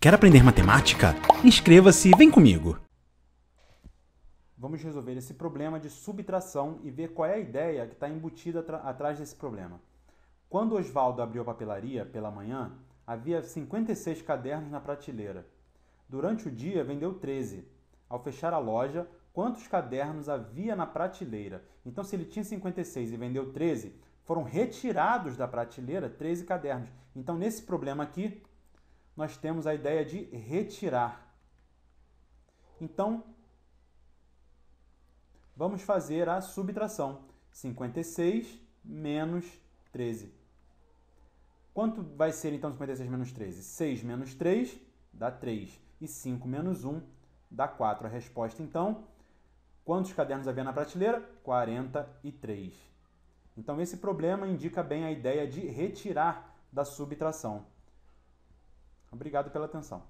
Quer aprender matemática? Inscreva-se e vem comigo! Vamos resolver esse problema de subtração e ver qual é a ideia que está embutida atrás desse problema. Quando Oswaldo abriu a papelaria pela manhã, havia 56 cadernos na prateleira. Durante o dia, vendeu 13. Ao fechar a loja, quantos cadernos havia na prateleira? Então, se ele tinha 56 e vendeu 13, foram retirados da prateleira 13 cadernos. Então, nesse problema aqui, nós temos a ideia de retirar. Então, vamos fazer a subtração. 56 menos 13. Quanto vai ser então 56 menos 13? 6 menos 3 dá 3. E 5 menos 1 dá 4. A resposta então, quantos cadernos havia na prateleira? 43. Então esse problema indica bem a ideia de retirar da subtração. Obrigado pela atenção.